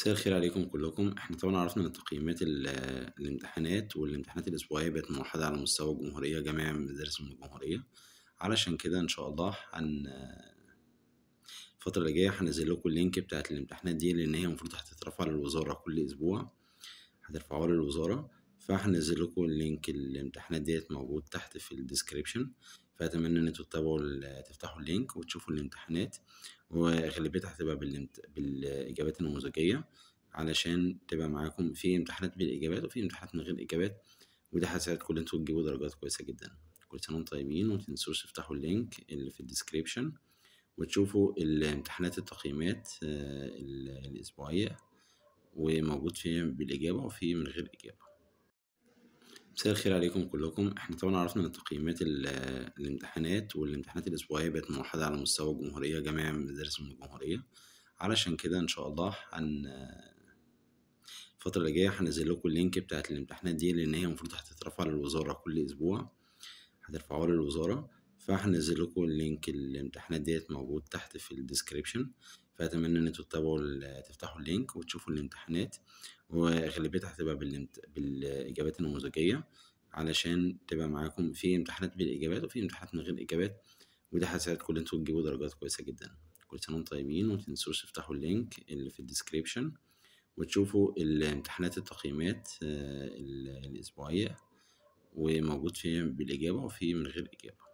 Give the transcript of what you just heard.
مساء الخير عليكم كلكم احنا طبعا عرفنا ان تقييمات الامتحانات والامتحانات الاسبوعيه بقت موحده على مستوى الجمهوريه جميع مدارس الجمهوريه علشان كده ان شاء الله هن الفتره اللي جايه هنزل لكم اللينك بتاعه الامتحانات دي لان هي المفروض هتترفع للوزاره كل اسبوع هترفعوها للوزاره فهنزل لكم اللينك الامتحانات ديت موجود تحت في الديسكريبشن فأتمنى إن أنتوا تتابعوا تفتحوا اللينك وتشوفوا الامتحانات وأغلبيتها هتبقى بالامت... بالإجابات النموذجية علشان تبقى معاكم في امتحانات بالإجابات وفي امتحانات من غير إجابات وده هيساعدكم إن أنتوا تجيبوا درجات كويسة جدا كل سنة وانتم طيبين ومتنسوش تفتحوا اللينك اللي في الديسكريبشن وتشوفوا الامتحانات التقييمات آه، الأسبوعية وموجود في بالإجابة وفي من غير إجابة مساء الخير عليكم كلكم احنا طبعا عرفنا ان تقييمات الامتحانات والامتحانات الاسبوعيه بقت موحده على مستوى الجمهوريه جميع مدارس الجمهوريه علشان كده ان شاء الله هن الفتره اللي جايه هنزل لكم اللينك بتاعه الامتحانات دي لان هي المفروض هتترفع للوزاره كل اسبوع هترفعوها للوزاره فهنزل لكم اللينك الامتحانات ديت موجود تحت في الديسكريبشن فأتمنى إن أنتوا تتابعوا تفتحوا اللينك وتشوفوا الامتحانات وأغلبيتها هتبقى بالامت... بالإجابات النموذجية علشان تبقى معاكم في امتحانات بالإجابات وفي امتحانات من غير إجابات وده هيساعدكم إن أنتوا تجيبوا درجات كويسة جدا كل سنة وانتم طيبين ومتنسوش تفتحوا اللينك اللي في الديسكريبشن وتشوفوا الامتحانات التقييمات آه، الأسبوعية وموجود في بالإجابة وفي من غير إجابة